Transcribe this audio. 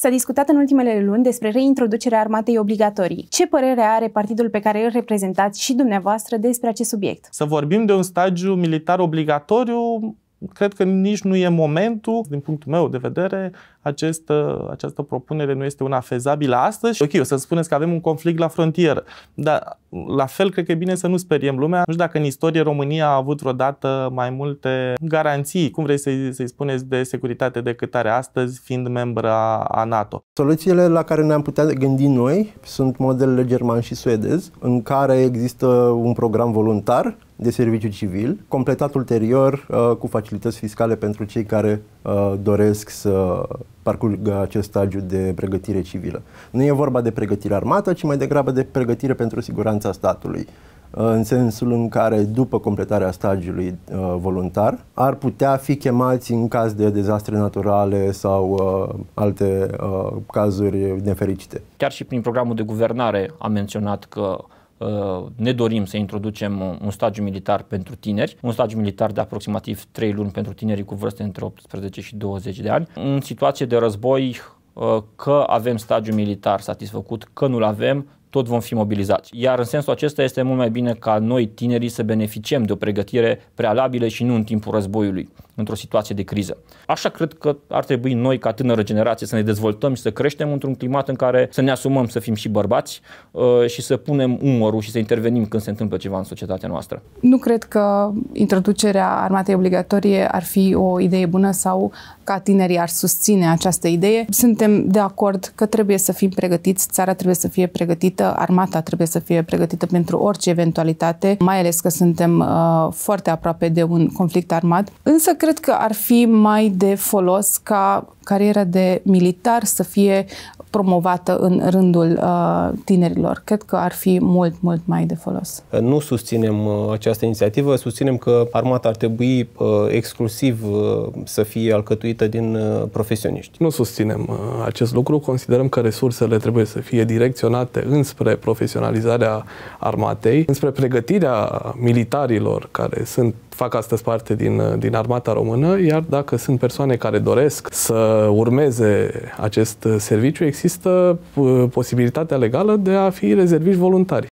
S-a discutat în ultimele luni despre reintroducerea armatei obligatorii. Ce părere are partidul pe care îl reprezentați și dumneavoastră despre acest subiect? Să vorbim de un stagiu militar obligatoriu cred că nici nu e momentul, din punctul meu de vedere, acest, această propunere nu este una fezabilă astăzi. Ok, o să spuneți că avem un conflict la frontieră, dar la fel cred că e bine să nu speriem lumea. Nu știu dacă în istorie România a avut vreodată mai multe garanții, cum vrei să-i, să spuneți, de securitate decât are astăzi, fiind membra a NATO. Soluțiile la care ne-am putea gândi noi sunt modelele german și suedez, în care există un program voluntar de serviciu civil, completat ulterior uh, cu facilități fiscale pentru cei care uh, doresc să parcurgă acest stagiu de pregătire civilă. Nu e vorba de pregătire armată, ci mai degrabă de pregătire pentru siguranța statului uh, în sensul în care după completarea stagiului uh, voluntar ar putea fi chemați în caz de dezastre naturale sau uh, alte uh, cazuri nefericite. Chiar și prin programul de guvernare a menționat că Uh, ne dorim să introducem un stagiu militar pentru tineri, un stagiu militar de aproximativ 3 luni pentru tinerii cu vârste între 18 și 20 de ani. În situație de război, uh, că avem stagiu militar satisfăcut, că nu-l avem, tot vom fi mobilizați. Iar în sensul acesta este mult mai bine ca noi tinerii să beneficiem de o pregătire prealabilă și nu în timpul războiului, într-o situație de criză. Așa cred că ar trebui noi ca tânără generație să ne dezvoltăm și să creștem într-un climat în care să ne asumăm să fim și bărbați uh, și să punem umărul și să intervenim când se întâmplă ceva în societatea noastră. Nu cred că introducerea armatei obligatorie ar fi o idee bună sau ca tinerii ar susține această idee. Suntem de acord că trebuie să fim pregătiți, țara trebuie să fie pregătită pregătită, armata trebuie să fie pregătită pentru orice eventualitate, mai ales că suntem uh, foarte aproape de un conflict armat. Însă cred că ar fi mai de folos ca cariera de militar să fie promovată în rândul uh, tinerilor. Cred că ar fi mult, mult mai de folos. Uh, nu susținem uh, această inițiativă, susținem că armata ar trebui exclusiv să fie alcătuită din profesioniști. Nu susținem acest lucru, considerăm că resursele trebuie să fie direcționate înspre profesionalizarea armatei, înspre pregătirea militarilor care sunt fac astăzi parte din, din armata română, iar dacă sunt persoane care doresc să urmeze acest serviciu, există uh, posibilitatea legală de a fi rezerviști voluntari.